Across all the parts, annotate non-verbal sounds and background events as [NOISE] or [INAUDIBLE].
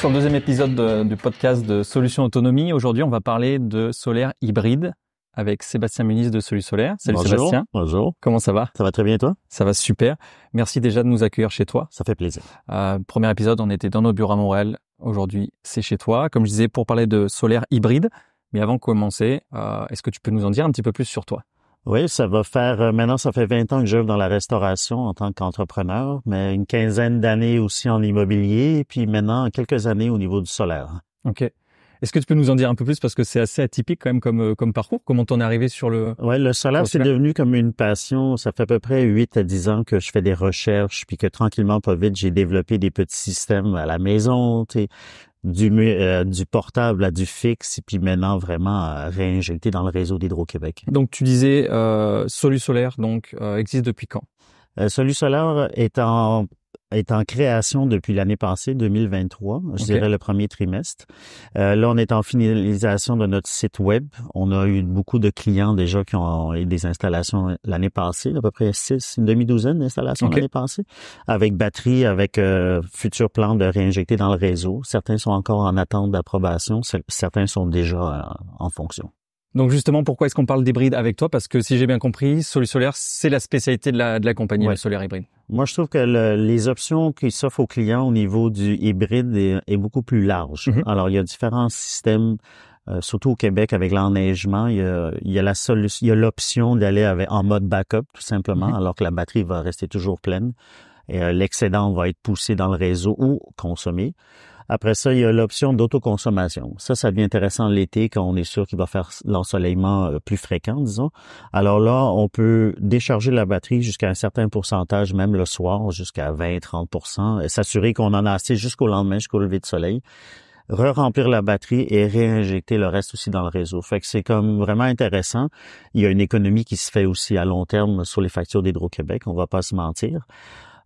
sur le deuxième épisode du podcast de Solutions Autonomie. Aujourd'hui, on va parler de solaire hybride avec Sébastien Muniz de Solu Solaire. Salut bonjour, Sébastien. Bonjour. Comment ça va Ça va très bien et toi Ça va super. Merci déjà de nous accueillir chez toi. Ça fait plaisir. Euh, premier épisode, on était dans nos bureaux à Montréal. Aujourd'hui, c'est chez toi. Comme je disais, pour parler de solaire hybride. Mais avant de commencer, euh, est-ce que tu peux nous en dire un petit peu plus sur toi oui, ça va faire, euh, maintenant ça fait 20 ans que j'œuvre dans la restauration en tant qu'entrepreneur, mais une quinzaine d'années aussi en immobilier, puis maintenant quelques années au niveau du solaire. OK. Est-ce que tu peux nous en dire un peu plus parce que c'est assez atypique quand même comme euh, comme parcours Comment t'en es arrivé sur le Oui, le solaire c'est devenu comme une passion. Ça fait à peu près 8 à 10 ans que je fais des recherches puis que tranquillement pas vite j'ai développé des petits systèmes à la maison, du, euh, du portable à du fixe et puis maintenant vraiment euh, réinjecté dans le réseau d'Hydro-Québec. Donc tu disais euh, Solu Solaire donc euh, existe depuis quand? Solu Solaire est en est en création depuis l'année passée, 2023, je dirais le premier trimestre. Euh, là, on est en finalisation de notre site web. On a eu beaucoup de clients déjà qui ont eu des installations l'année passée, à peu près six, une demi-douzaine d'installations l'année passée, avec batterie, avec euh, futurs plans de réinjecter dans le réseau. Certains sont encore en attente d'approbation, certains sont déjà euh, en, fonction. Donc justement, pourquoi est-ce qu'on parle d'hybride avec toi Parce que si j'ai bien compris, SoluSolaire, Solaire, c'est la spécialité de la, de la compagnie, solaire hybride. Moi, je trouve que les options qui s'offrent aux clients au niveau du hybride est, beaucoup plus large. Mhm. Alors, il y a différents systèmes, euh, surtout au Québec avec l'enneigement, il y a, la solution, l'option d'aller en mode backup tout simplement, mhm. alors que la batterie va rester toujours pleine et euh, l'excédent va être poussé dans le réseau ou consommé. Après ça, il y a l'option d'autoconsommation. Ça, ça devient intéressant l'été quand on est sûr qu'il va faire l'ensoleillement euh, plus fréquent, disons. Alors là, on peut décharger la batterie jusqu'à un certain pourcentage, même le soir, jusqu'à 20-30 s'assurer qu'on en a assez jusqu'au lendemain, jusqu'au lever de soleil re-remplir la batterie et réinjecter le reste aussi dans le réseau. Fait que c'est comme vraiment intéressant. Il y a une économie qui se fait aussi à long terme sur les factures d'Hydro-Québec, on va pas se mentir.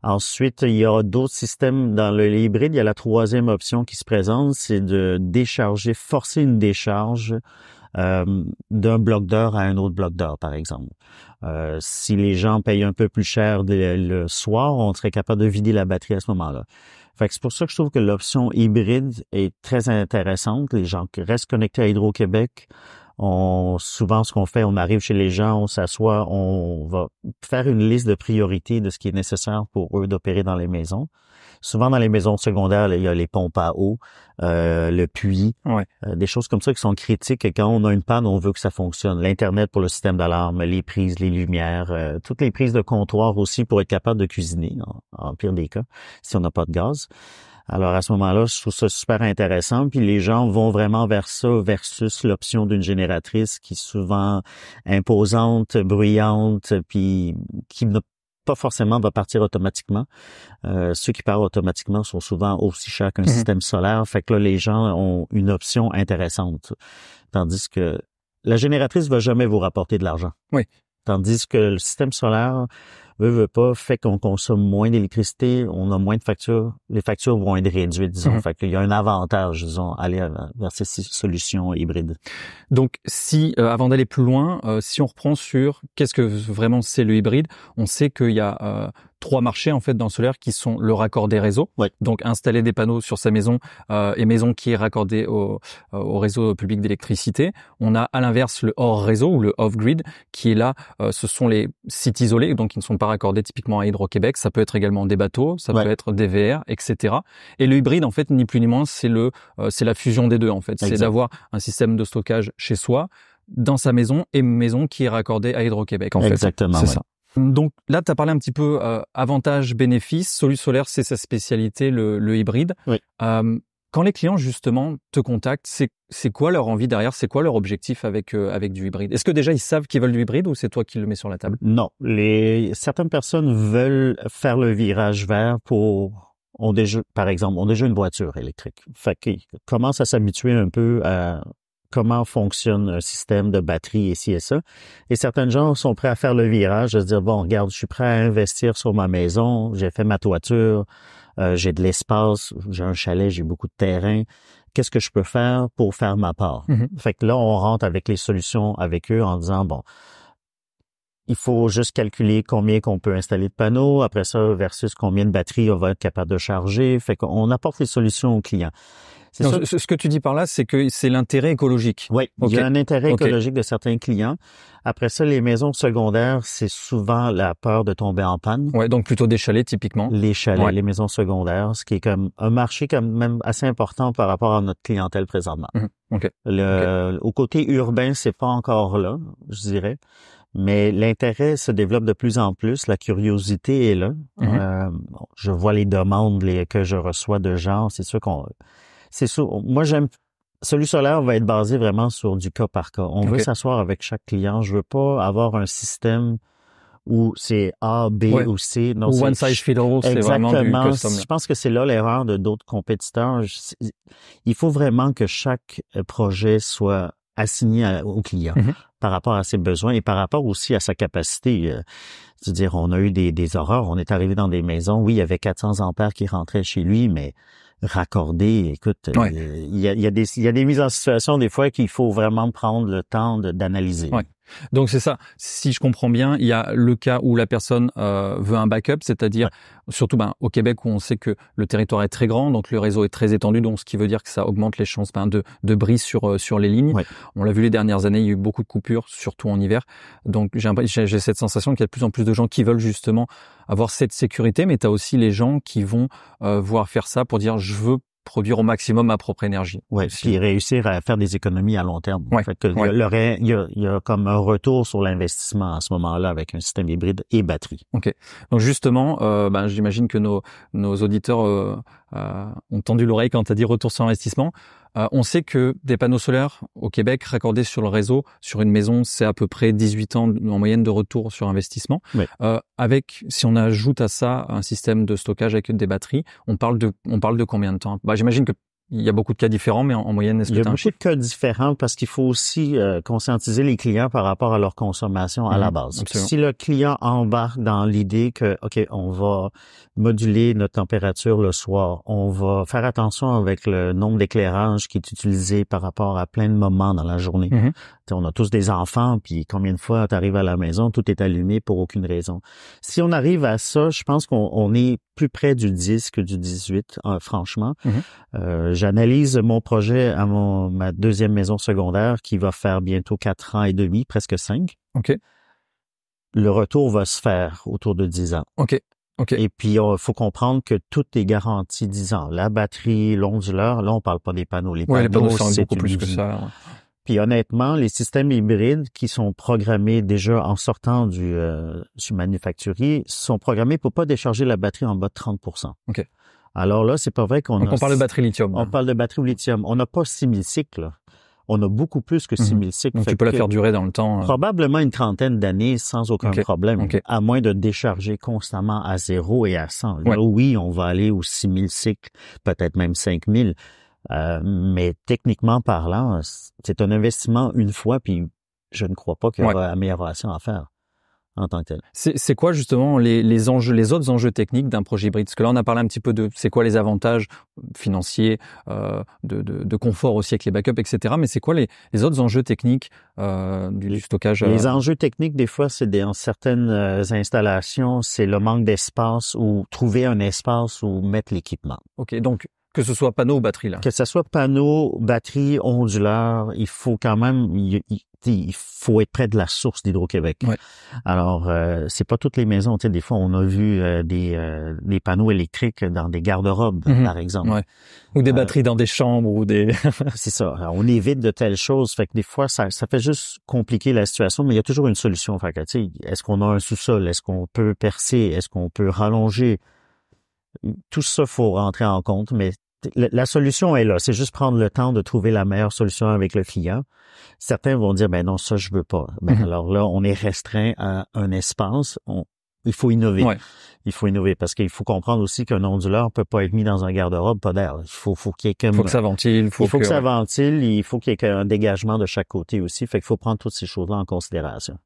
Ensuite, il y a d'autres systèmes dans le hybride. Il y a la troisième option qui se présente, c'est de décharger, forcer une décharge euh, d'un bloc d'heure à un autre bloc d'heure, par exemple. Euh, si les gens payent un peu plus cher le soir, on serait capable de vider la batterie à ce moment-là. Fait que c'est pour ça que je trouve que l'option hybride est très intéressante. Les gens restent connectés à Hydro-Québec, souvent, ce qu'on fait, on arrive chez les gens, on s'assoit, on va faire une liste de priorités de ce qui est nécessaire pour eux d'opérer dans les maisons. Souvent, dans les maisons secondaires, il y a les pompes à eau, euh, le puits, euh, des choses comme ça qui sont critiques. Quand on a une panne, on veut que ça fonctionne. L'Internet pour le système d'alarme, les prises, les lumières, euh, toutes les prises de comptoir aussi pour être capable de cuisiner, en, en pire des cas, si on n'a pas de gaz. Alors à ce moment-là, je trouve ça super intéressant. Puis les gens vont vraiment vers ça versus l'option d'une génératrice qui est souvent imposante, bruyante, puis qui ne pas forcément va partir automatiquement. Euh, ceux qui partent automatiquement sont souvent aussi chers qu'un mhm. système solaire. Fait que là, les gens ont une option intéressante. Tandis que la génératrice va jamais vous rapporter de l'argent. Oui. Tandis que le système solaire, veut, veut pas, fait qu'on consomme moins d'électricité, on a moins de factures, les factures vont être réduites, disons. Mhm. Fait qu'il y a un avantage, disons, aller vers ces solutions hybrides. Donc, si, euh, avant d'aller plus loin, euh, si on reprend sur qu'est-ce que vraiment c'est le hybride, on sait qu'il y a euh, trois marchés en fait dans le solaire qui sont le raccord des réseaux, donc installer des panneaux sur sa maison et maison qui est raccordée au, au réseau public d'électricité. On a à l'inverse le hors réseau ou le off grid qui est là, ce sont les sites isolés donc ils ne sont pas raccordé typiquement à Hydro-Québec. Ça peut être également des bateaux, ça peut être des VR, etc. Et le hybride, en fait, ni plus ni moins, c'est le, euh, c'est la fusion des deux, en fait. C'est d'avoir un système de stockage chez soi, dans sa maison, et maison qui est raccordée à Hydro-Québec, en Exactement, fait. C'est ça. Donc là, tu as parlé un petit peu avantage euh, avantages, bénéfices. Solus Solaire, c'est sa spécialité, le, hybride. Oui. Euh, quand les clients justement te contactent, c'est quoi leur envie derrière C'est quoi leur objectif avec euh, avec du hybride Est-ce que déjà ils savent qu'ils veulent du hybride ou c'est toi qui le mets sur la table Non, les certaines personnes veulent faire le virage vert pour ont déjà par exemple ont déjà une voiture électrique. Fait qu'ils commencent à s'habituer un peu à comment fonctionne un système de batterie ici et ça. Et certaines gens sont prêts à faire le virage, à se dire, bon, regarde, je suis prêt à investir sur ma maison, j'ai fait ma toiture, euh, j'ai de l'espace, j'ai un chalet, j'ai beaucoup de terrain. Qu'est-ce que je peux faire pour faire ma part? Mm-hmm. Fait que là, on rentre avec les solutions avec eux en disant, bon, il faut juste calculer combien qu'on peut installer de panneaux, après ça, versus combien de batteries on va être capable de charger. Fait qu'on apporte les solutions aux clients. Ce que tu dis par là, c'est que c'est l'intérêt écologique. Oui, il y a un intérêt écologique de certains clients. Après ça, les maisons secondaires, c'est souvent la peur de tomber en panne. Ouais, donc plutôt des chalets typiquement. Les chalets, les maisons secondaires, ce qui est comme un marché quand même assez important par rapport à notre clientèle présentement. Mmh, Le, Au côté urbain, c'est pas encore là, je dirais. Mais l'intérêt se développe de plus en plus, la curiosité est là. Mmh. Euh, je vois les demandes que je reçois de gens, c'est sûr qu'on c'est sûr. Moi, j'aime. Celui solaire va être basé vraiment sur du cas par cas. On veut s'asseoir avec chaque client. Je veux pas avoir un système où c'est A, B ou C. ou one size c'est vraiment Je pense que c'est là l'erreur de d'autres compétiteurs. Il faut vraiment que chaque euh, projet soit assigné au client mm-hmm. par rapport à ses besoins et par rapport aussi à sa capacité. cest euh, dire on a eu des, des horreurs. On est arrivé dans des maisons. Oui, il y avait 400 ampères qui rentraient chez lui, mais raccorder. Écoute, il, y, a, y a, des, il y a des mises en situation des fois qu'il faut vraiment prendre le temps d'analyser. Ouais. Donc c'est ça. Si je comprends bien, il y a le cas où la personne euh, veut un backup, c'est-à-dire surtout ben, au Québec où on sait que le territoire est très grand, donc le réseau est très étendu, donc ce qui veut dire que ça augmente les chances ben, de, de bris sur euh, sur les lignes. On l'a vu les dernières années, il y a eu beaucoup de coupures, surtout en hiver. Donc j'ai cette sensation qu'il y a de plus en plus de gens qui veulent justement avoir cette sécurité, mais tu as aussi les gens qui vont euh, voir faire ça pour dire je veux produire au maximum ma propre énergie. Oui, puis réussir à faire des économies à long terme. Ouais, il, y a, comme un retour sur l'investissement à ce moment-là avec un système hybride et batterie. OK. Donc justement, euh, ben, j'imagine que nos, nos auditeurs euh, euh, ont tendu l'oreille quand tu as dit retour sur investissement. Euh, on sait que des panneaux solaires au Québec raccordés sur le réseau, sur une maison, c'est à peu près 18 ans en moyenne de retour sur investissement. Euh, avec, si on ajoute à ça un système de stockage avec des batteries, on parle de, on parle de combien de temps bah, J'imagine que il y a beaucoup de cas différents, mais en, moyenne, est-ce que Il y a beaucoup de cas différents parce qu'il faut aussi euh, conscientiser les clients par rapport à leur consommation à la mhm, base. Si le client embarque dans l'idée que, OK, on va moduler notre température le soir, on va faire attention avec le nombre d'éclairages qui est utilisé par rapport à plein de moments dans la journée. Mhm. On a tous des enfants, puis combien de fois tu arrives à la maison, tout est allumé pour aucune raison. Si on arrive à ça, je pense qu'on est plus près du 10 que du 18, euh, franchement. Mhm. Euh, j'analyse mon projet à ma deuxième maison secondaire qui va faire bientôt quatre ans et demi, presque cinq. OK. Le retour va se faire autour de dix ans. OK. OK. Et puis, il faut comprendre que tout est garanti 10 ans. La batterie, l'onduleur, là, on ne parle pas des panneaux. Les panneaux, c'est sont beaucoup plus que ça. Puis honnêtement, les systèmes hybrides qui sont programmés déjà en sortant du, euh, manufacturier sont programmés pour pas décharger la batterie en bas de 30 OK. Alors là, c'est pas vrai qu'on on parle de batterie lithium. On parle de batterie lithium. On n'a pas 6000 cycles. On a beaucoup plus que 6000 mhm. cycles. Donc, tu peux la faire durer dans le temps. Euh. Probablement une trentaine d'années sans aucun problème. À moins de décharger constamment à zéro et à 100. Là, oui, on va aller aux 6000 cycles, peut-être même 5000. Euh, mais techniquement parlant, c'est un investissement une fois, puis je ne crois pas qu'il y aura amélioration à faire en tant que tel. C'est quoi justement les, les, enjeux, les autres enjeux techniques d'un projet hybride Parce que là, on a parlé un petit peu de c'est quoi les avantages financiers, euh, de, de, de, confort aussi avec les backups, etc. Mais c'est quoi les, les, autres enjeux techniques euh, du stockage euh? Les enjeux techniques, des fois, c'est en certaines euh, installations, c'est le manque d'espace ou trouver un espace où mettre l'équipement. OK, donc que ce soit panneau ou batterie, là. Que ce soit panneau, batterie, onduleur, il faut quand même, il, faut être près de la source d'Hydro-Québec. Alors, euh, c'est pas toutes les maisons. Tu des fois, on a vu euh, euh, des, panneaux électriques dans des garde-robes, mhm. par exemple. Ou des batteries dans des chambres ou des... [LAUGHS] c'est ça. on évite de telles choses. Fait que des fois, ça, ça fait juste compliquer la situation, mais il y a toujours une solution. Fait que, est-ce qu'on a un sous-sol? Est-ce qu'on peut percer? Est-ce qu'on peut rallonger? tout ça faut rentrer en compte, mais la solution est là. C'est juste prendre le temps de trouver la meilleure solution avec le client. Certains vont dire, ben non, ça, je veux pas. Ben, mm-hmm. alors là, on est restreint à un espace. il faut innover. Il faut innover parce qu'il faut comprendre aussi qu'un onduleur peut pas être mis dans un garde-robe, pas d'air. Il faut, qu'il y ait comme... Faut que ça ventile. Faut il faut Il faut qu'il y ait un dégagement de chaque côté aussi. Fait qu'il faut prendre toutes ces choses-là en considération.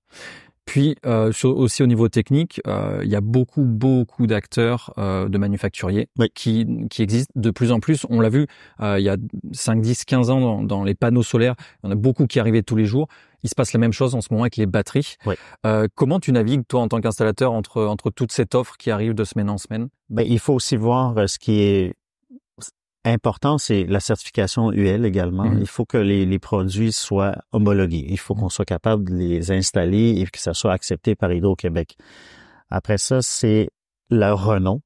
Puis euh, aussi au niveau technique, euh, il y a beaucoup beaucoup d'acteurs euh, de manufacturiers qui qui existent de plus en plus. On l'a vu euh, il y a 5 10 15 ans dans, dans, les panneaux solaires, il y en a beaucoup qui arrivaient tous les jours. Il se passe la même chose en ce moment avec les batteries. Euh, comment tu navigues toi en tant qu'installateur entre entre toute cette offre qui arrive de semaine en semaine ben, il faut aussi voir euh, ce qui est important, c'est la certification UL également. Mhm. Il faut que les, produits soient homologués. Il faut qu'on soit capable de les installer et que ça soit accepté par Hydro-Québec. Après ça, c'est leur renom.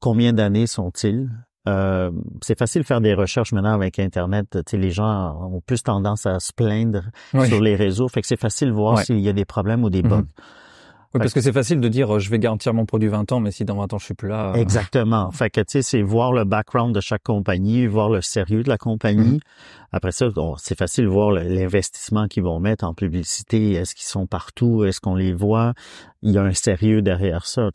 Combien d'années sont-ils? Euh, c'est facile de faire des recherches maintenant avec Internet. sais, les gens ont plus tendance à se plaindre sur les réseaux. Fait que c'est facile de voir s'il y a des problèmes ou des mhm. bugs parce que c'est facile de dire euh, je vais garantir mon produit 20 ans, mais si dans 20 ans je suis plus là. Euh. Exactement. Fait que tu sais, c'est voir le background de chaque compagnie, voir le sérieux de la compagnie. Mm-hmm. Après ça, c'est facile de voir l'investissement qu'ils vont mettre en publicité. Est-ce qu'ils sont partout Est-ce qu'on les voit Il y a un sérieux derrière ça.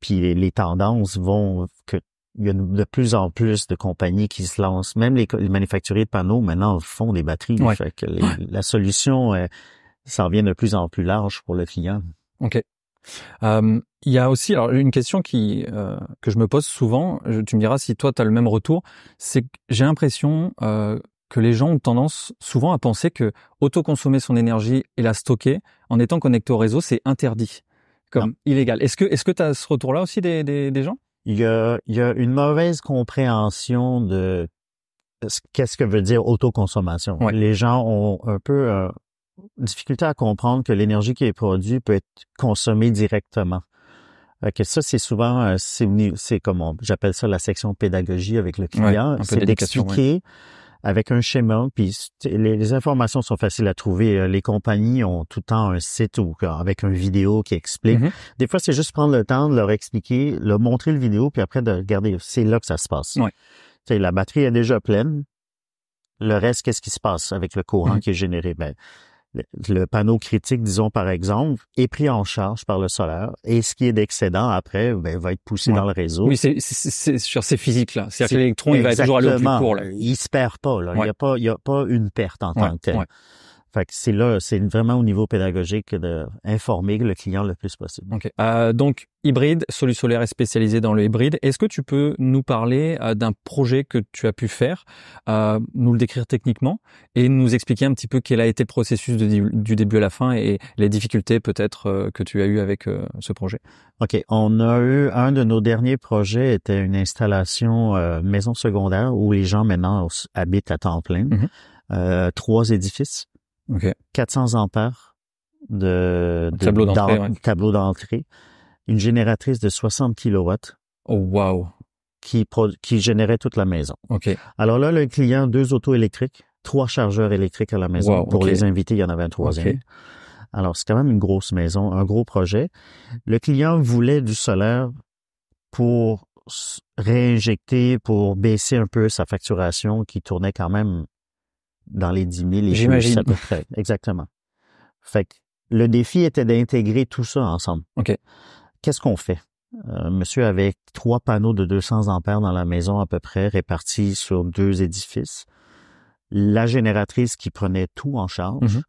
Puis les, tendances vont que il y a de plus en plus de compagnies qui se lancent. Même les, manufacturiers de panneaux maintenant font des batteries. la solution, ça euh, vient de plus en plus large pour le client. Ok. Euh, il y a aussi alors une question qui euh, que je me pose souvent. tu me diras si toi tu as le même retour. C'est que j'ai l'impression euh, que les gens ont tendance souvent à penser que autoconsommer son énergie et la stocker en étant connecté au réseau c'est interdit, comme ah. illégal. Est-ce que est-ce que tu as ce retour là aussi des, des, des gens Il y a il y a une mauvaise compréhension de qu'est-ce que veut dire autoconsommation. Les gens ont un peu euh, difficulté à comprendre que l'énergie qui est produite peut être consommée directement. Que ça, c'est souvent, euh, c'est comme j'appelle ça la section pédagogie avec le client, c'est d'expliquer avec un schéma, puis les, informations sont faciles à trouver. Euh, les compagnies ont tout le temps un site ou avec une vidéo qui explique. Mm-hmm. Des fois, c'est juste prendre le temps de leur expliquer, leur montrer le vidéo, puis après de regarder. C'est là que ça se passe. La batterie est déjà pleine. Le reste, qu'est-ce qui se passe avec le courant mm-hmm. qui est généré? Ben, le panneau critique, disons par exemple, est pris en charge par le solaire et ce qui est d'excédent après ben, va être poussé dans le réseau. Oui, c'est sur ces physiques-là. C'est-à-dire que l'électron, il va toujours aller au plus court. Là. Il se perd pas. Là. Il n'y a, pas, il n'y a pas une perte en tant que telle. Fait que c'est là, c'est vraiment au niveau pédagogique d'informer le client le plus possible. Okay. Euh, donc, hybride, solu Solaire est spécialisé dans le hybride. Est-ce que tu peux nous parler euh, d'un projet que tu as pu faire, euh, nous le décrire techniquement et nous expliquer un petit peu quel a été le processus du début à la fin et les difficultés peut-être euh, que tu as eues avec euh, ce projet? OK. On a eu un de nos derniers projets était une installation maison secondaire où les gens maintenant habitent à temps plein. Mm-hmm. trois édifices 400 ampères de, tableau d'entrée, une génératrice de 60 kilowatts. Oh wow. Qui, qui générait toute la maison. Ok. Alors là, le client, deux autos électriques, trois chargeurs électriques à la maison. Pour les invités, il y en avait un troisième. Okay. Alors, c'est quand même une grosse maison, un gros projet. Le client voulait du solaire pour réinjecter, pour baisser un peu sa facturation qui tournait quand même dans les 10 000 et près, Exactement. Fait le défi était d'intégrer tout ça ensemble. OK. Qu'est-ce qu'on fait? Euh, monsieur avait trois panneaux de 200 ampères dans la maison à peu près, répartis sur deux édifices. La génératrice qui prenait tout en charge. Mm-hmm.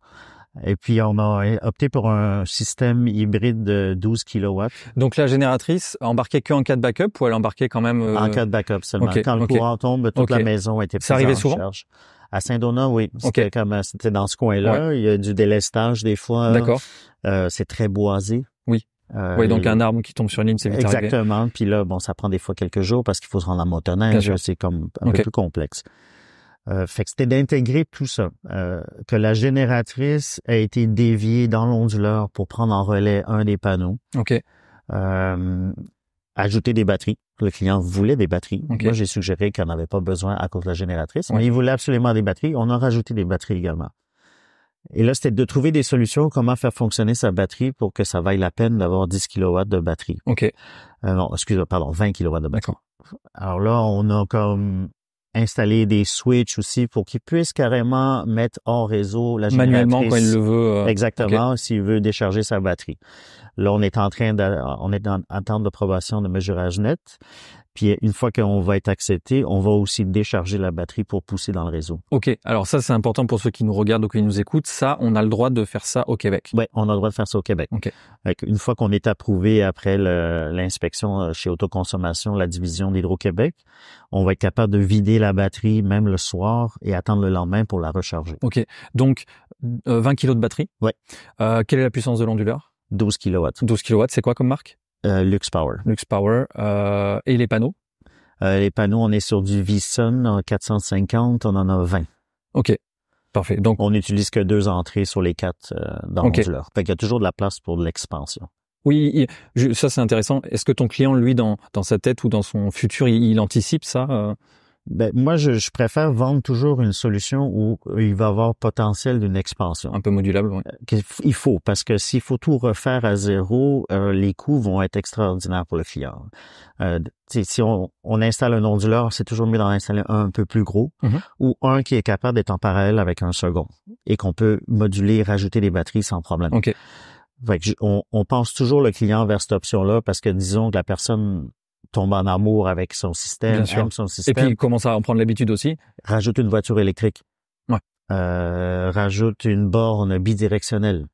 Et puis, on a opté pour un système hybride de 12 kW. Donc, la génératrice embarquait qu'en cas de backup ou elle embarquait quand même... un euh, En cas de backup seulement. Quand le courant tombe, toute la maison était prise Ça arrivait souvent? À Saint-Donat, oui. C'était comme euh, c'était dans ce coin-là. Il y a du délestage des fois. D'accord. Euh, c'est très boisé. Oui. Euh, oui, donc un arbre qui tombe sur une ligne, c'est vite Exactement. Puis là, bon, ça prend des fois quelques jours parce qu'il faut se rendre à motoneige. C'est comme un peu plus complexe. Euh, fait que c'était d'intégrer tout ça, que la génératrice a été déviée dans l'onduleur pour prendre en relais un des panneaux. OK. Euh, ajouter des batteries. Le client voulait des batteries. Moi, j'ai suggéré qu'il n'en avait pas besoin à cause de la génératrice, il voulait absolument des batteries. On a rajouté des batteries également. Et là, c'était de trouver des solutions, comment faire fonctionner sa batterie pour que ça vaille la peine d'avoir 10 kW de batterie. OK. Euh, non, excusez pardon, 20 kW de batterie. Alors là, on a comme installer des switches aussi pour qu'il puisse carrément mettre en réseau la génératrice. Manuellement quand il le veut. Euh, Exactement, s'il veut décharger sa batterie. Là, on est en train de, on est en attente d'approbation de mesurage net. Puis une fois qu'on va être accepté, on va aussi décharger la batterie pour pousser dans le réseau. OK. Alors ça, c'est important pour ceux qui nous regardent ou qui nous écoutent. Ça, on a le droit de faire ça au Québec. Oui, on a le droit de faire ça au Québec. OK. une fois qu'on est approuvé après l'inspection euh, chez Autoconsommation, la division d'Hydro-Québec, on va être capable de vider la batterie même le soir et attendre le lendemain pour la recharger. OK. Donc, 20 euh, kg de batterie. Oui. Euh, quelle est la puissance de l'onduleur? 12 kW. 12 kW, c'est quoi comme marque? Euh, Lux Power. Power. Euh, et les panneaux? Euh, les panneaux, on est sur du Vison 450, on en a 20. OK. Parfait. Donc, on n'utilise que deux entrées sur les quatre dans okay. Fait y a toujours de la place pour de l'expansion. Oui, ça c'est intéressant. Est-ce que ton client, lui, dans, dans sa tête ou dans son futur, il anticipe ça ben, moi, je, préfère vendre toujours une solution où il va avoir potentiel d'une expansion. Un peu modulable, oui. Euh, il faut, parce que s'il faut tout refaire à zéro, euh, les coûts vont être extraordinaires pour le client. Euh, si on, on, installe un onduleur, c'est toujours mieux d'en installer un un peu plus gros mm-hmm. ou un qui est capable d'être en parallèle avec un second et qu'on peut moduler, rajouter des batteries sans problème. on, on, pense toujours le client vers cette option-là parce que disons que la personne tombe en amour avec son système, son système. Et puis, il commence à en prendre l'habitude aussi. Rajoute une voiture électrique. Euh, rajoute une borne bidirectionnelle.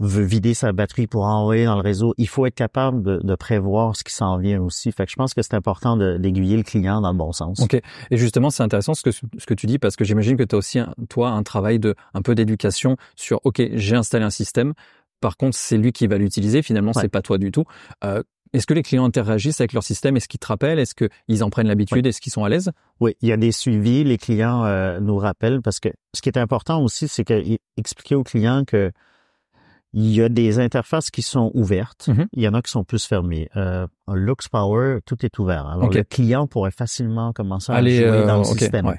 Veut vider sa batterie pour envoyer dans le réseau. Il faut être capable de, prévoir ce qui s'en vient aussi. Fait que je pense que c'est important d'aiguiller le client dans le bon sens. OK. Et justement, c'est intéressant ce que, ce que tu dis parce que j'imagine que tu as aussi, toi, un travail de, un peu d'éducation sur, OK, j'ai installé un système. Par contre, c'est lui qui va l'utiliser. Finalement, c'est pas toi du tout. Euh, est-ce que les clients interagissent avec leur système Est-ce qu'ils te rappellent Est-ce qu'ils en prennent l'habitude Est-ce qu'ils sont à l'aise Oui, il y a des suivis. Les clients euh, nous rappellent parce que ce qui est important aussi, c'est que, aux clients que il y a des interfaces qui sont ouvertes. Mm-hmm. Il y en a qui sont plus fermées. Euh, Lux Power, tout est ouvert. Alors le client pourrait facilement commencer à jouer euh, dans le système.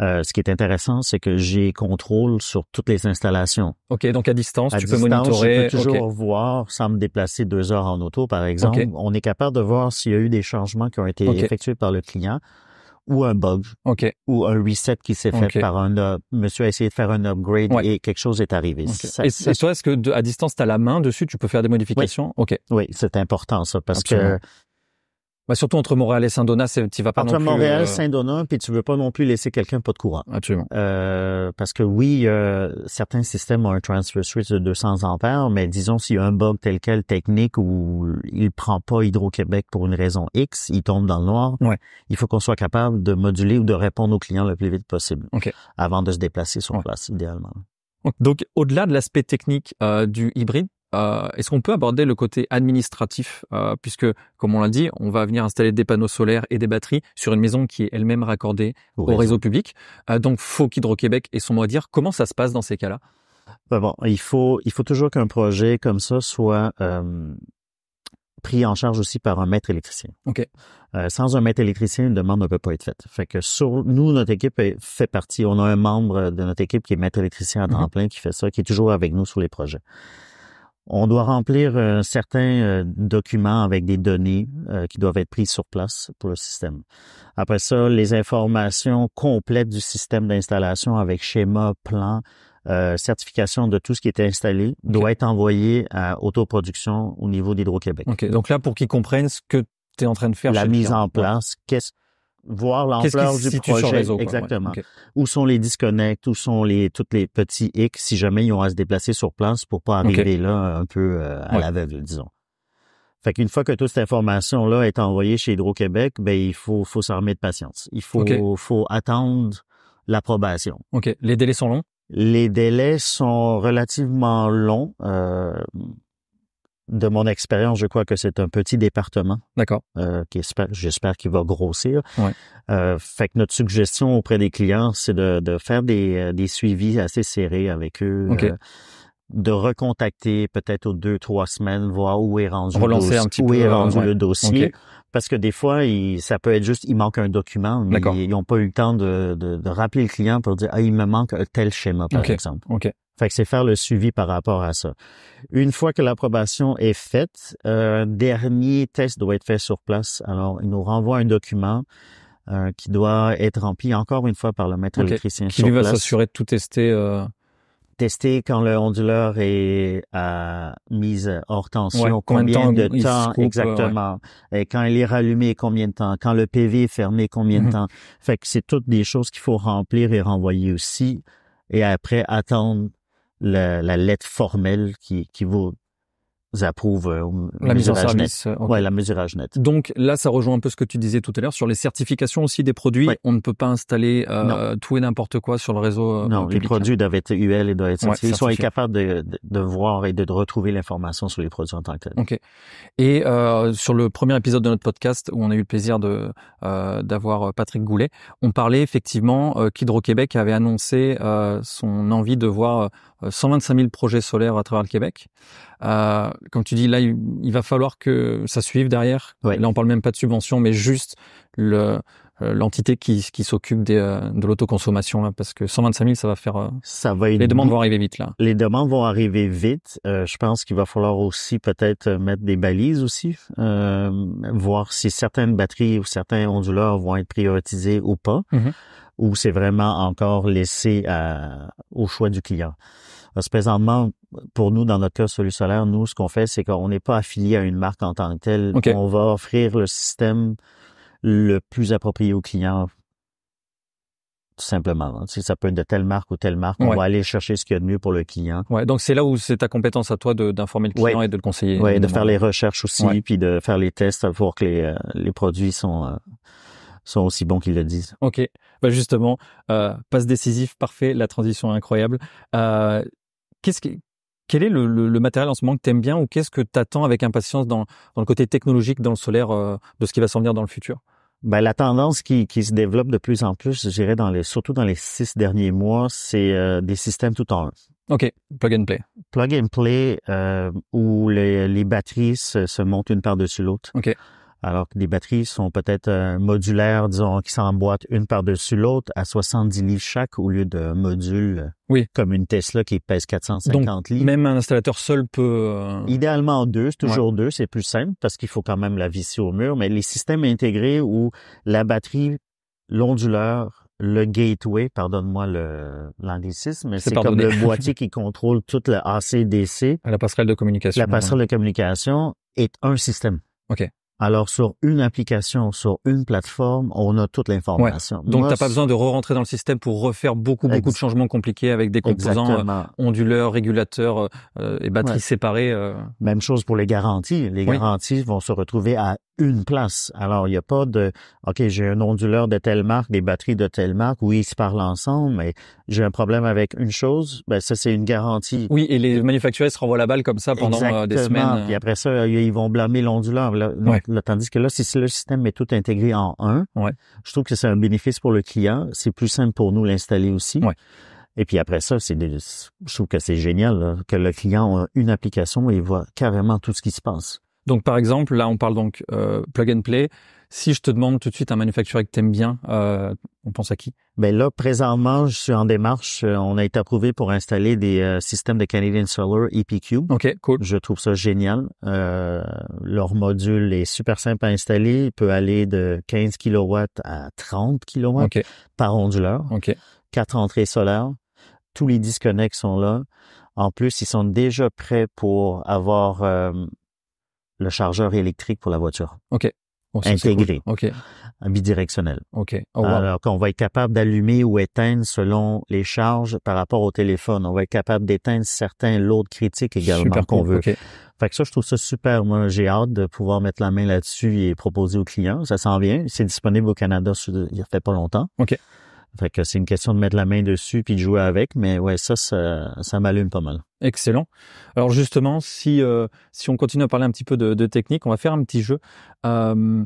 Euh, ce qui est intéressant, c'est que j'ai contrôle sur toutes les installations. OK, donc à distance, tu peux monitorer. Je peux toujours voir, sans me déplacer deux heures en auto, par exemple. On est capable de voir s'il y a eu des changements qui ont été effectués par le client ou un bug ou un reset qui s'est fait par un... monsieur a essayé de faire un upgrade et quelque chose est arrivé. et, est-ce que à distance, tu as la main dessus, tu peux faire des modifications? Oui. OK. Oui, c'est important ça, parce que bah, surtout entre Montréal et Saint-Donat, tu vas pas entre non plus, Montréal, euh, Saint-Donat, puis tu veux pas non plus laisser quelqu'un pas de courant. Absolument. Euh, parce que oui, euh, certains systèmes ont un transfer switch de 200 ampères, mais disons s'il y a un bug tel quel technique où il prend pas Hydro-Québec pour une raison X, il tombe dans le noir. Ouais. Il faut qu'on soit capable de moduler ou de répondre aux clients le plus vite possible avant de se déplacer sur place, idéalement. Donc, au-delà de l'aspect technique du hybride, euh, est-ce qu'on peut aborder le côté administratif euh, puisque comme on l'a dit on va venir installer des panneaux solaires et des batteries sur une maison qui est elle-même raccordée au, réseau. public euh, donc faut qu'Hydro-Québec ait son mot à dire comment ça se passe dans ces cas-là ben bon il faut il faut toujours qu'un projet comme ça soit pris en charge aussi par un maître électricien. OK. sans un maître électricien, une demande ne peut pas être faite. Fait que sur nous, notre équipe fait partie. On a un membre de notre équipe qui est maître électricien à temps mhm. plein qui fait ça, qui est toujours avec nous sur les projets. On doit remplir euh, certains euh, documents avec des données euh, qui doivent être prises sur place pour le système. Après ça, les informations complètes du système d'installation avec schéma, plan, certification de tout ce qui est installé doit être envoyé à Autoproduction au niveau d'Hydro-Québec. Donc là, pour qu'ils comprennent ce que tu es en train de faire. La mise en place, qu'est-ce voir l'ampleur du projet. exactement. Où sont les disconnects, où sont les toutes les petits hicks si jamais ils ont à se déplacer sur place pour pas arriver là un peu euh, à la l'aveugle, disons. Fait qu'une fois que toute cette information là est envoyée chez Hydro-Québec, ben il faut faut s'armer de patience. Il faut faut attendre l'approbation. OK, les délais sont longs Les délais sont relativement longs. Euh, de mon expérience, je crois que c'est un petit département. D'accord. Euh, qui j'espère qu'il va grossir. Ouais. Euh, fait que notre suggestion auprès des clients, c'est de, faire euh, des, suivis assez serrés avec eux. de recontacter peut-être aux deux, trois semaines, voir où est rendu, un petit le dossier. Parce que des fois, ça peut être juste, il manque un document, mais ils n'ont pas eu le temps de, rappeler le client pour dire, ah, il me manque tel schéma, par exemple. OK. Fait que c'est faire le suivi par rapport à ça. Une fois que l'approbation est faite, euh, un dernier test doit être fait sur place. Alors, il nous renvoie un document euh, qui doit être rempli encore une fois par le maître électricien qui lui va s'assurer de tout tester. Euh... Tester quand le onduleur est à mise hors tension, combien, de temps, euh, exactement, et quand il est rallumé, combien de temps, quand le PV est fermé, combien de mhm. temps. Fait que c'est toutes des choses qu'il faut remplir et renvoyer aussi et après attendre la, lettre formelle qui, qui vaut approuve euh, la, euh, la mesurage nette. Donc là, ça rejoint un peu ce que tu disais tout à l'heure sur les certifications aussi des produits. On ne peut pas installer euh, tout et n'importe quoi sur le réseau. Euh, non, les hein. produits doivent être UL et doivent être certifiés. Ils sont capables de, de, voir et de retrouver l'information sur les produits en tant que tel. Ok. Et euh, sur le premier épisode de notre podcast où on a eu le plaisir de d'avoir Patrick Goulet, on parlait effectivement qu'Hydro-Québec avait annoncé son envie de voir 125 000 projets solaires à travers le Québec. Euh, comme tu dis, là, il, va falloir que ça suive derrière. Là, on parle même pas de subvention, mais juste le euh, l'entité qui, qui s'occupe euh, de l'autoconsommation là, parce que 125 000, ça va faire. Euh, ça va. Les demandes vont arriver vite là. Les demandes vont arriver vite. je pense qu'il va falloir aussi peut-être mettre des balises aussi, euh, voir si certaines batteries ou certains onduleurs vont être prioritisés ou pas, mhm. ou c'est vraiment encore laissé à, au choix du client. Parce euh, que présentement, pour nous, dans notre cas, solution Solaire, nous, ce qu'on fait, c'est qu'on n'est pas affilié à une marque en tant que telle. On va offrir le système le plus approprié au client tout simplement. Hein. si Ça peut être de telle marque ou telle marque. On va aller chercher ce qu'il y a de mieux pour le client. Ouais, donc c'est là où c'est ta compétence à toi d'informer le client et de le conseiller. Oui, de faire les recherches aussi, puis de faire les tests pour que les, euh, les produits sont, euh, sont aussi bons qu'ils le disent. OK. Ben justement, passe décisif, parfait, la transition incroyable. Euh, Qu'est-ce qui, quel est le, le, matériel en ce moment que tu bien ou qu'est-ce que tu attends avec impatience dans, dans, le côté technologique, dans le solaire, euh, de ce qui va s'en venir dans le futur? Ben, la tendance qui, qui se développe de plus en plus, je dirais, dans les, surtout dans les six derniers mois, c'est euh, des systèmes tout en un. OK, plug and play. Plug and play, euh, où les, les batteries se, se montent une par-dessus l'autre. OK alors que les batteries sont peut-être euh, modulaires, disons, qui s'emboîtent une par-dessus l'autre à 70 lits chaque au lieu de modules euh, oui. comme une Tesla qui pèse 450 Donc, Même un installateur seul peut... Euh, Idéalement deux, c'est toujours deux, c'est plus simple parce qu'il faut quand même la visser au mur, mais les systèmes intégrés où la batterie, l'onduleur, le gateway, pardonne-moi l'anglicisme, mais c'est comme le [LAUGHS] boîtier qui contrôle toute la ACDC. La passerelle de communication. La passerelle de communication est un système. OK. Alors, sur une application, sur une plateforme, on a toute l'information. Donc, tu n'as pas besoin de re-rentrer dans le système pour refaire beaucoup, beaucoup de changements compliqués avec des composants euh, onduleurs, régulateurs euh, et batteries séparées. Euh. Même chose pour les garanties. Les garanties vont se retrouver à une place. Alors, il n'y a pas de OK, j'ai un onduleur de telle marque, des batteries de telle marque, oui, ils se parlent ensemble, mais j'ai un problème avec une chose, ben ça c'est une garantie. Oui, et les manufacturiers se renvoient la balle comme ça pendant euh, des semaines. Et euh. après ça, euh, ils vont blâmer l'onduleur. Tandis que là, si le système est tout intégré en un, je trouve que c'est un bénéfice pour le client. C'est plus simple pour nous l'installer aussi. Et puis après ça, c'est je trouve que c'est génial que le client a une application et voit carrément tout ce qui se passe. Donc par exemple, là on parle donc euh, plug and play. Si je te demande tout de suite un manufacturier que t'aimes bien, euh, on pense à qui Ben là, présentement, je suis en démarche. Euh, on a été approuvé pour installer des systèmes de Canadian Solar EPQ. Ok, cool. Je trouve ça génial. leur module est super simple à installer. Il peut aller de 15 kW à 30 kW par onduleur. Quatre entrées solaires. Tous les disconnects sont là. En plus, ils sont déjà prêts pour avoir le chargeur électrique pour la voiture. OK. intégré. OK. Bidirectionnel. OK. Oh, Alors qu'on va être capable d'allumer ou éteindre selon les charges par rapport au téléphone. On va être capable d'éteindre certains lots critiques également qu'on veut. Fait que ça, je trouve ça super. Moi, j'ai hâte de pouvoir mettre la main là-dessus et proposer aux clients. Ça s'en vient. C'est disponible au Canada il n'y a fait pas longtemps. OK. Fait que c'est une question de mettre la main dessus puis de jouer avec, mais ouais, ça, ça, m'allume pas mal. Excellent. Alors justement, si euh, si on continue à parler un petit peu de, technique, on va faire un petit jeu. Euh,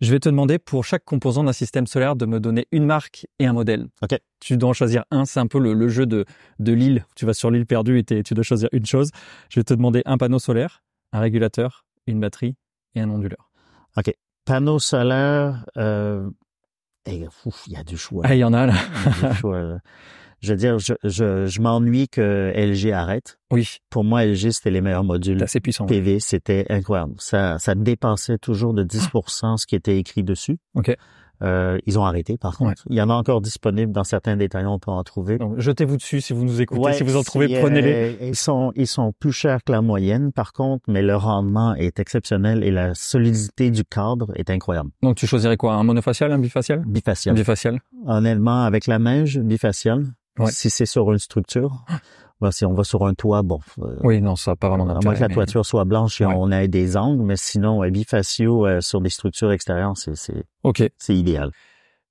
je vais te demander pour chaque composant d'un système solaire de me donner une marque et un modèle. Ok. Tu dois en choisir un. C'est un peu le, le jeu de de l'île. Tu vas sur l'île perdue et tu dois choisir une chose. Je vais te demander un panneau solaire, un régulateur, une batterie et un onduleur. Ok. Panneau solaire. Euh, il y a du choix. Il y en a là. [LAUGHS] choix, Je veux dire, je, je, je m'ennuie que LG arrête. Oui. Pour moi, LG, c'était les meilleurs modules. Assez puissant. PV, c'était incroyable. Ça, ça dépassait toujours de 10% ce qui était écrit dessus. OK. Euh, ils ont arrêté, par contre. Il y en a encore disponibles dans certains détails, on peut en trouver. jetez-vous dessus si vous nous écoutez, si vous en trouvez, prenez-les. Euh, ils sont, ils sont plus chers que la moyenne, par contre, mais le rendement est exceptionnel et la solidité du cadre est incroyable. Donc, tu choisirais quoi, un monofacial, un bifacial Bifacial. Bifacial. Honnêtement, avec la main, bifacial. Si c'est sur une structure, [GASPS] Bah, si on va sur un toit, bon. Euh, oui, non, ça pas vraiment À moins que la toiture soit blanche et on a des angles, mais sinon, euh, sur des structures extérieures, c'est c'est c'est idéal.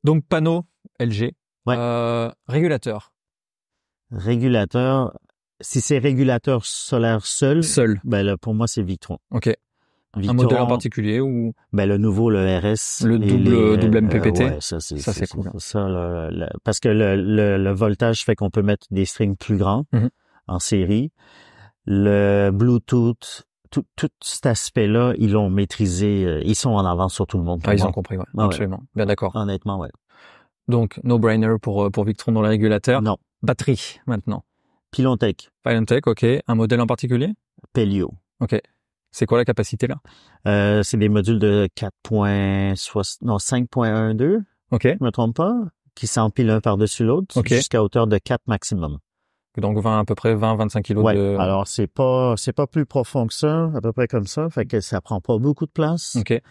Donc panneau LG. Ouais. Euh, régulateur. Régulateur. Si c'est régulateur solaire seul, seul. Ben pour moi, c'est Victron. Ok. un modèle en particulier ou ben le nouveau le RS le double double euh, MPPT ouais, ça c'est cool ça, parce que le, le, voltage fait qu'on peut mettre des strings plus grands mhm en série. Le Bluetooth, tout, tout cet aspect-là, ils l'ont maîtrisé. Euh, ils sont en avance sur tout le monde. Ah, ils ont compris, ouais. absolument. Bien d'accord. Honnêtement, ouais. Donc, no-brainer pour, euh, pour Victron dans le régulateur. Non. Batterie, maintenant. Pilontech. Pilontech, OK. Un modèle en particulier? Pelio. OK. C'est quoi la capacité, là? Euh, c'est des modules de 4.6, non, 5.12. OK. Je me trompe pas. Qui s'empilent l'un par-dessus l'autre. Jusqu'à hauteur de 4 maximum donc 20 à peu près 20 25 kilos alors c'est pas c'est pas plus profond que ça à peu près comme ça fait que ça prend pas beaucoup de place ok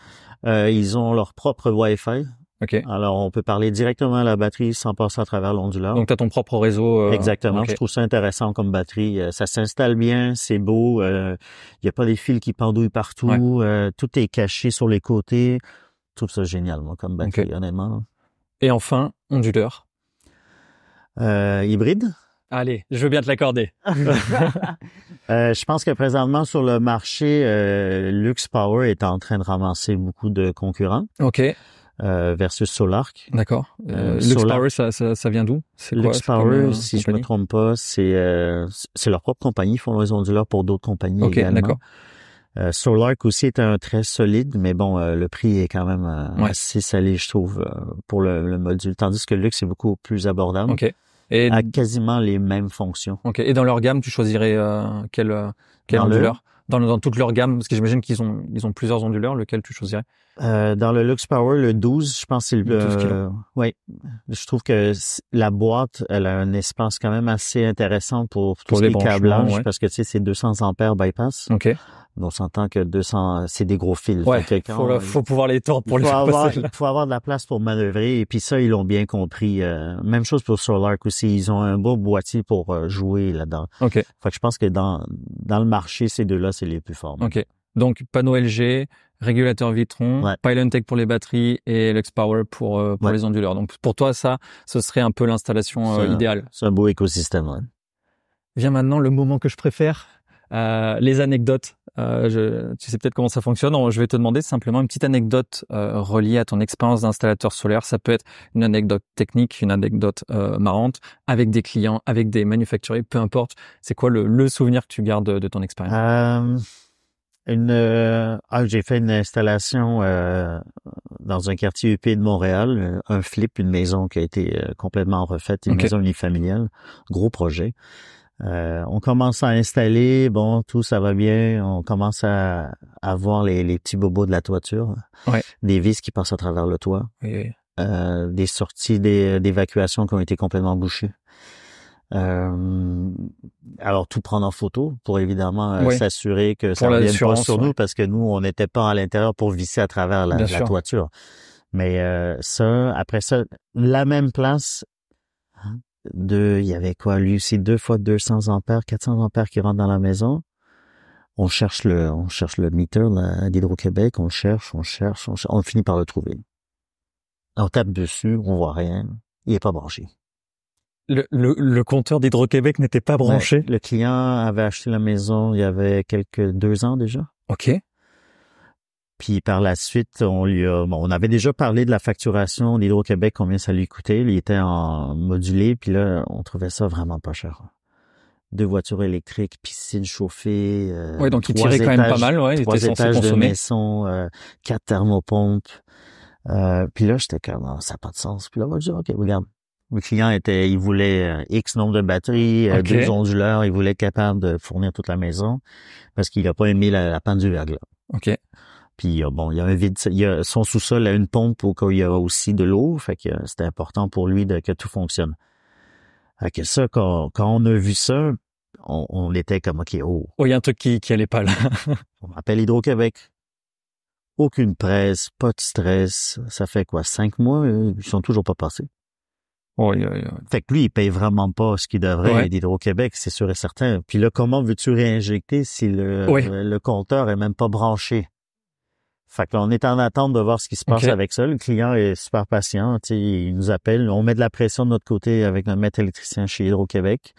euh, ils ont leur propre Wi-Fi ok alors on peut parler directement à la batterie sans passer à travers l'onduleur donc tu as ton propre réseau euh, exactement je trouve ça intéressant comme batterie euh, ça s'installe bien c'est beau il y n'y a pas des fils qui pendouillent partout tout est caché sur les côtés je trouve ça génial moi comme batterie honnêtement et enfin onduleur hybride Allez, je veux bien te l'accorder. [LAUGHS] Euh, je pense que présentement sur le marché, euh, Lux Power est en train de ramasser beaucoup de concurrents. OK. Euh, versus Solarc. D'accord. Lux Power, ça, vient d'où Lux Power, si je me trompe pas, c'est c'est leur propre compagnie. Ils font l'horizon du leur pour d'autres compagnies okay, également. D'accord. Euh, aussi est un très solide, mais bon, le prix est quand même assez salé, je trouve, pour le, module. Tandis que Lux est beaucoup plus abordable. OK. Et... a quasiment les mêmes fonctions. Ok. Et dans leur gamme, tu choisirais euh, quel, euh, quel onduleur dans, dans, toute leur gamme, parce que j'imagine qu'ils ont, ils ont plusieurs onduleurs, lequel tu choisirais euh, Dans le Lux Power, le 12, je pense c'est le... le 12 euh, oui. Je trouve que la boîte, elle a un espace quand même assez intéressant pour tous les câblages. parce que tu sais, c'est 200 ampères bypass. OK on s'entend que 200, c'est des gros fils. Ouais, euh, faut, pouvoir les tordre pour les faire Il faut avoir de la place pour manœuvrer. Et puis ça, ils l'ont bien compris. Euh, même chose pour SolarC aussi. Ils ont un beau boîtier pour euh, jouer là-dedans. OK. je pense que dans, dans le marché, ces deux-là, c'est les plus forts. OK. Donc, panneau LG, régulateur Vitron, ouais. Pylon-Tech pour les batteries et LuxPower pour, pour les onduleurs. Donc, pour toi, ça, ce serait un peu l'installation idéale. C'est un beau écosystème, Viens maintenant le moment que je préfère, les anecdotes. Euh, je, tu sais peut-être comment ça fonctionne. Je vais te demander simplement une petite anecdote euh, reliée à ton expérience d'installateur solaire. Ça peut être une anecdote technique, une anecdote euh, marrante, avec des clients, avec des manufacturiers, peu importe. C'est quoi le, le, souvenir que tu gardes de, ton expérience euh, Une, euh, ah, j'ai fait une installation dans un quartier UP de Montréal, un flip, une maison qui a été complètement refaite, une maison unifamiliale, gros projet. Euh, on commence à installer, bon, tout ça va bien, on commence à, à voir les, les petits bobos de la toiture, des vis qui passent à travers le toit, euh, des sorties d'évacuation qui ont été complètement bouchées. Euh, alors tout prendre en photo pour évidemment euh, s'assurer que ça ne vienne pas sur nous parce que nous on n'était pas à l'intérieur pour visser à travers la, la toiture. Mais ça, après ça, la même place deux, il y avait quoi, lui aussi deux fois 200 ampères, 400 ampères qui rentrent dans la maison. On cherche le, on cherche le meter d'Hydro-Québec, on cherche, on cherche, on finit par le trouver. On tape dessus, on voit rien, il est pas branché. Le, le, compteur d'Hydro-Québec n'était pas branché. le client avait acheté la maison il y avait quelques deux ans déjà. Ok. Puis par la suite, on lui on avait déjà parlé de la facturation d'Hydro-Québec, combien ça lui coûtait. Il était en modulé, puis là, on trouvait ça vraiment pas cher. Deux voitures électriques, piscine chauffée. Euh, oui, donc il tirait quand même pas mal, ouais. Trois il était étages de maison, euh, quatre thermopompes. Euh, puis là, j'étais comme, ah, ça n'a pas de sens. Puis là, on va dire, OK, regarde. Le client était, il voulait euh, X nombre de batteries, deux onduleurs, il voulait être capable de fournir toute la maison parce qu'il n'a pas aimé la, la du verglas. OK. Puis euh, bon, il y a un vide, il y a son sous-sol a une pompe pour qu'il y a aussi de l'eau, fait que c'était important pour lui de, que tout fonctionne. Fait que ça, quand, on a vu ça, on, était comme ok, oh. Oh, il y a un truc qui qui pas là. [LAUGHS] on appelle Hydro-Québec. Aucune presse, pas de stress. Ça fait quoi, cinq mois euh, Ils sont toujours pas passés. Oh, oui. Fait que lui, il paye vraiment pas ce qu'il devrait d'Hydro-Québec, c'est sûr et certain. Puis là, comment veux-tu réinjecter si le, le compteur est même pas branché? Fait que on est en attente de voir ce qui se passe avec ça. Le client est super patient. Il nous appelle. On met de la pression de notre côté avec notre maître électricien chez Hydro-Québec.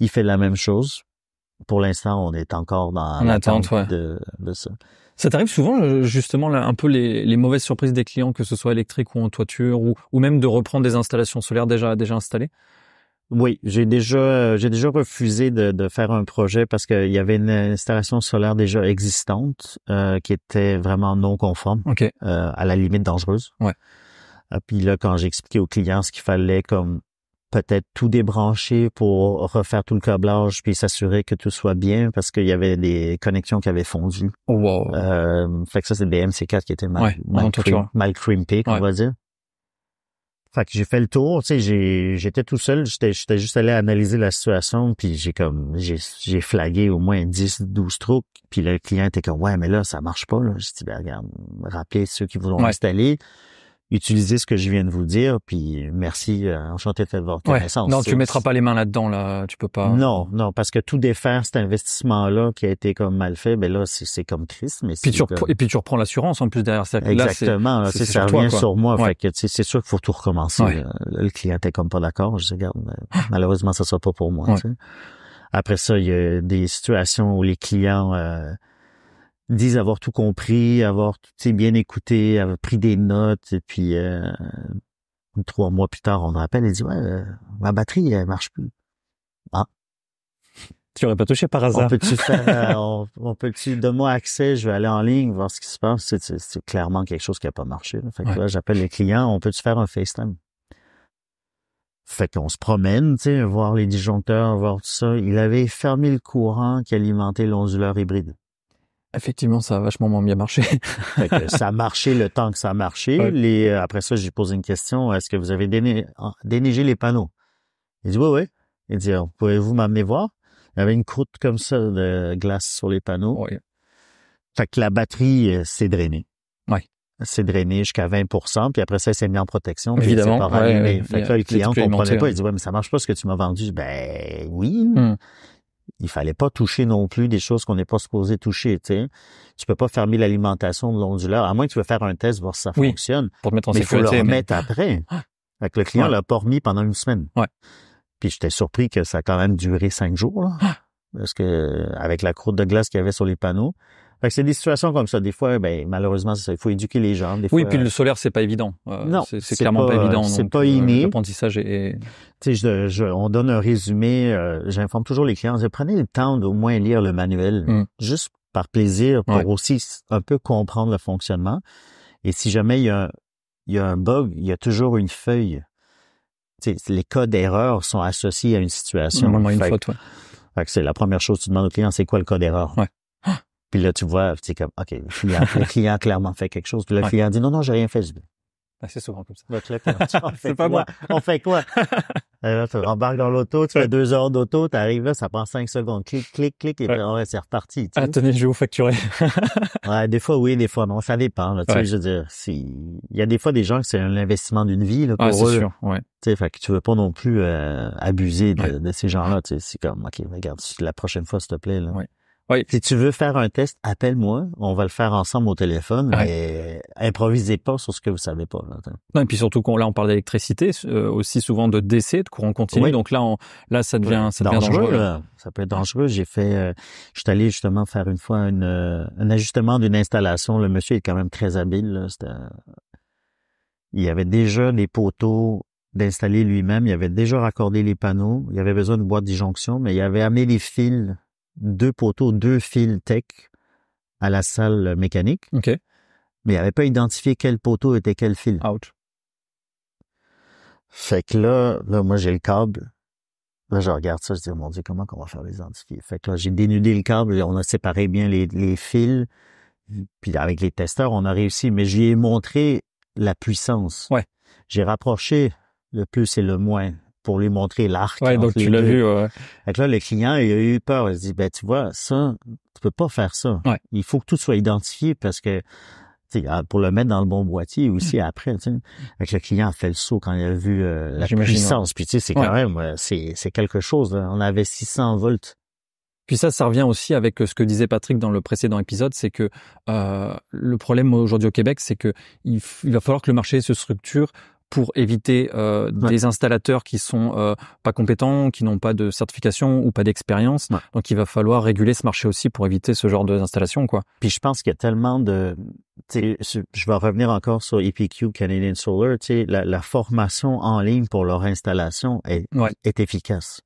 Il fait la même chose. Pour l'instant, on est encore dans l'attente de, ça. Ça t'arrive souvent, euh, justement, un peu les, mauvaises surprises des clients, que ce soit électrique ou en toiture, ou, ou même de reprendre des installations solaires déjà, déjà installées oui, j'ai déjà euh, j'ai déjà refusé de, de, faire un projet parce qu'il y avait une installation solaire déjà existante euh, qui était vraiment non conforme, euh, à la limite dangereuse. Ouais. puis là, quand j'ai expliqué aux clients ce qu'il fallait comme peut-être tout débrancher pour refaire tout le câblage puis s'assurer que tout soit bien parce qu'il y avait des connexions qui avaient fondu. Wow. Euh, fait que ça, c'est des MC4 qui étaient mal, mal, mal crimpés, va dire. Fait que j'ai fait le tour, tu sais, j'étais tout seul, j'étais juste allé analyser la situation, puis j'ai comme j'ai flagué au moins 10 12 trucs, puis le client était comme ouais, mais là ça marche pas là. J'ai dit ben regarde, rappelez ceux qui voudront installer utiliser ce que je viens de vous dire, puis merci, euh, enchanté de faire votre connaissance. Non, tu mettras pas les mains là-dedans, là, tu peux pas. Non, non, parce que tout défaire cet investissement-là qui a été comme mal fait, ben là, c'est comme triste, mais puis Et puis tu reprends l'assurance en plus derrière. ça. Exactement, c'est ça revient sur moi, c'est sûr qu'il faut tout recommencer. Le client était comme pas d'accord, je dis, regarde, euh, ah. malheureusement, ça sera pas pour moi. Après ça, il y a des situations où les clients... Euh, disent avoir tout compris, avoir bien écouté, avoir pris des notes, et puis euh, trois mois plus tard, on rappelle et dit ouais, euh, ma batterie elle marche plus. Ah. Tu aurais pas touché par hasard. On peut-tu faire, [LAUGHS] euh, on, peut-tu donne-moi accès, je vais aller en ligne voir ce qui se passe. C'est, clairement quelque chose qui a pas marché. Là. Fait là, j'appelle les clients, on peut-tu faire un FaceTime. Fait qu'on se promène, tu sais, voir les disjoncteurs, voir tout ça. Il avait fermé le courant qui alimentait l'onduleur hybride. Effectivement, ça a vachement moins bien marché. [LAUGHS] ça a marché le temps que ça a marché. Euh, après ça, j'ai posé une question. Est-ce que vous avez déneigé les panneaux? Il dit, oui, oui. Il dit, pouvez-vous m'amener voir? Il y avait une croûte comme ça de glace sur les panneaux. Fait que la batterie euh, s'est drainée. Oui. C'est drainée jusqu'à 20 puis après ça, elle s'est mise en protection. Évidemment. fait que le client comprenait pas. Il dit, hein. oui, mais ça marche pas ce que tu m'as vendu. Ben oui. Hmm il fallait pas toucher non plus des choses qu'on n'est pas supposé toucher. Tu Tu peux pas fermer l'alimentation de l'onduleur, à moins que tu veux faire un test, voir si ça fonctionne. Pour te mettre en mais il faut le remettre après. [GASPS] Fait le client l'a pas remis pendant une semaine. Ouais. Puis j'étais surpris que ça a quand même duré cinq jours. Là, [GASPS] parce que avec la croûte de glace qu'il y avait sur les panneaux, c'est des situations comme ça. Des fois, ben, malheureusement, il faut éduquer les gens. Des fois, oui, puis le euh, solaire, c'est pas évident. Euh, non, c'est, c'est clairement pas, évident. C'est pas euh, inné. Tu sais, on donne un résumé. j'informe toujours les clients. Je prenez le temps d'au moins lire le manuel, mm. juste par plaisir, pour aussi un peu comprendre le fonctionnement. Et si jamais il y a, un bug, il y a toujours une feuille. les cas d'erreur sont associés à une situation. une c'est la première chose que tu demandes au client, c'est quoi le cas d'erreur? Puis là, tu vois, c'est comme, OK, le client, [LAUGHS] client a clairement fait quelque chose. Puis le client dit, non, non, j'ai rien fait. Ben, c'est souvent comme ça. Donc on fait pas moi. On fait quoi? [LAUGHS] Euh, là, tu embarques dans l'auto, tu fais deux heures d'auto, tu arrives là, ça prend cinq secondes. Clic, clic, clic, et puis ouais, c'est reparti. Tu Ah, tenez, je vais vous facturer. [LAUGHS] ouais, des fois oui, des fois non. Ça dépend. tu je veux dire, il y a des fois des gens que c'est un investissement d'une vie là, ah, pour eux. Sûr, ouais. Tu sais, fait tu veux pas non plus euh, abuser de, de ces gens-là. c'est comme, OK, regarde, la prochaine fois, s'il te plaît. Là. Si tu veux faire un test, appelle-moi. On va le faire ensemble au téléphone. Mais euh, improvisez pas sur ce que vous savez pas. Non, et puis surtout qu'on là on parle d'électricité, euh, aussi souvent de décès, de courant continu. Donc là, on, là ça devient, ça dangereux. Ça peut être dangereux. J'ai fait, euh, je suis allé justement faire une fois un ajustement d'une installation. Le monsieur est quand même très habile. Là. Il y avait déjà des poteaux d'installer lui-même. Il avait déjà raccordé les panneaux. Il avait besoin de boîte disjonction, mais il avait amené les fils deux poteaux, deux fils tech à la salle mécanique. OK. Mais il n'avait pas identifié quel poteau était quel fil. Out. Fait que là, moi, j'ai le câble. Là, je regarde ça, je dis, mon Dieu, comment qu'on va faire les identifier? Fait que là, j'ai dénudé le câble, et on a séparé bien les, les fils. Puis avec les testeurs, on a réussi. Mais j'y ai montré la puissance. Ouais. J'ai rapproché le plus et le moins pour lui montrer l'arc. Ouais, donc tu l'as vu. Ouais. là, le client il a eu peur. Il se dit, ben tu vois, ça, tu peux pas faire ça. Il faut que tout soit identifié parce que ah, pour le mettre dans le bon boîtier aussi mm. après. tu le client a fait le saut quand il a vu euh, la puissance. Puis tu sais, c'est quand même, euh, c'est quelque chose. On avait 600 volts. Puis ça, ça revient aussi avec euh, ce que disait Patrick dans le précédent épisode, c'est que euh, le problème aujourd'hui au Québec, c'est que il, va falloir que le marché se structure pour éviter euh, des installateurs qui sont euh, pas compétents, qui n'ont pas de certification ou pas d'expérience. Donc il va falloir réguler ce marché aussi pour éviter ce genre d'installation, quoi. Puis je pense qu'il y a tellement de, je vais revenir encore sur EPQ Canadian Solar. La, la, formation en ligne pour leur installation est, est efficace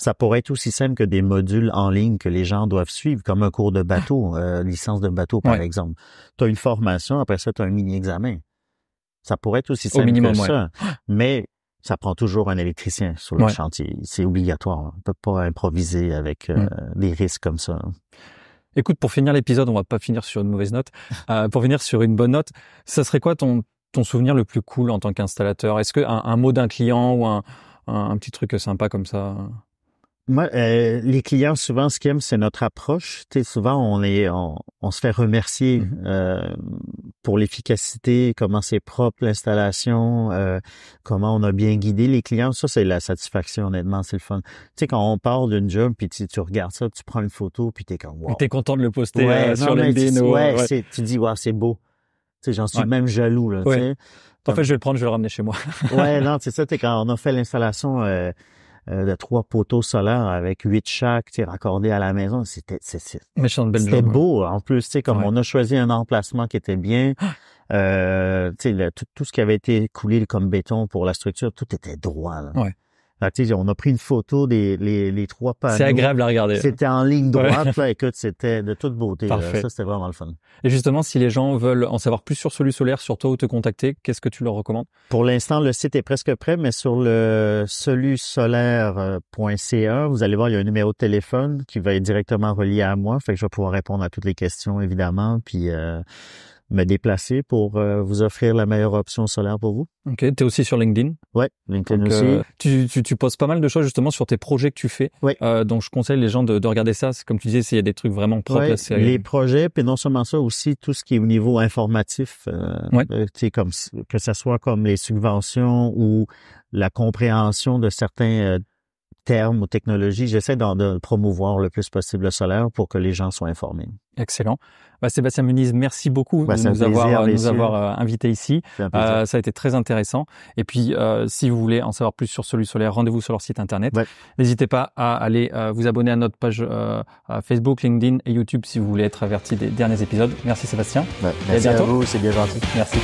ça pourrait être aussi simple que des modules en ligne que les gens doivent suivre, comme un cours de bateau, euh, licence de bateau par exemple. Tu as une formation, après ça, tu as un mini-examen. Ça pourrait aussi simple minimum, ça. Mais ça prend toujours un électricien sur le chantier. C'est obligatoire. On peut pas improviser avec euh, mm. des risques comme ça. Écoute, pour finir l'épisode, on va pas finir sur une mauvaise note. Euh, pour finir sur une bonne note, ça serait quoi ton, souvenir le plus cool en tant qu'installateur Est-ce que un, mot d'un client ou un, petit truc sympa comme ça moi, euh, les clients, souvent, ce qu'ils aiment, c'est notre approche. Tu sais, souvent, on, est, on, se fait remercier mm-hmm. euh, pour l'efficacité, comment c'est propre l'installation, euh, comment on a bien guidé les clients. Ça, c'est la satisfaction, honnêtement, c'est le fun. Tu sais, quand on part d'une job, puis tu, regardes ça, tu prends une photo, puis t'es comme, wow. t'es content de le poster euh, sur ouais, tu dis, wow, c'est beau. Tu j'en suis même jaloux, là, tu En fait, je vais le prendre, je vais le ramener chez moi. ouais, [LAUGHS] non, c'est ça, tu quand on a fait l'installation... Euh, de trois poteaux solaires avec huit chaque, raccordés à la maison. C'était c'était hein. beau. En plus, tu sais, comme on a choisi un emplacement qui était bien, ah! euh, tu sais, tout, ce qui avait été coulé comme béton pour la structure, tout était droit on a pris une photo des les, trois pas. C'est agréable à regarder. C'était en ligne droite. Là, écoute, c'était de toute beauté. Parfait. Ça, c'était vraiment le fun. Et justement, si les gens veulent en savoir plus sur SoluSolaire, sur toi ou te contacter, qu'est-ce que tu leur recommandes? Pour l'instant, le site est presque prêt, mais sur le solusolaire.ca, vous allez voir, il y a un numéro de téléphone qui va être directement relié à moi. Fait que je vais pouvoir répondre à toutes les questions, évidemment. Puis, euh, me déplacer pour euh, vous offrir la meilleure option solaire pour vous. Ok, tu es aussi sur LinkedIn Ouais, LinkedIn aussi. Euh, tu, tu, tu, postes pas mal de choses justement sur tes projets que tu fais. Oui. Euh, donc je conseille les gens de, de regarder ça. Comme tu disais, il y a des trucs vraiment propres. Ouais, les projets, puis non seulement ça, aussi tout ce qui est au niveau informatif, ouais. comme, que ce soit comme les subventions ou la compréhension de certains termes ou technologies. J'essaie de promouvoir le plus possible le solaire pour que les gens soient informés. Excellent. Bah, Sébastien Muniz, merci beaucoup bah, de nous avoir, euh, nous euh, invités ici. Euh, ça a été très intéressant. Et puis, si vous voulez en savoir plus sur Solu Solaire, rendez-vous sur leur site internet. N'hésitez pas à aller vous abonner à notre page Facebook, LinkedIn et YouTube si vous voulez être averti des derniers épisodes. Merci Sébastien. merci à, bientôt. vous, c'est bien gentil. Merci.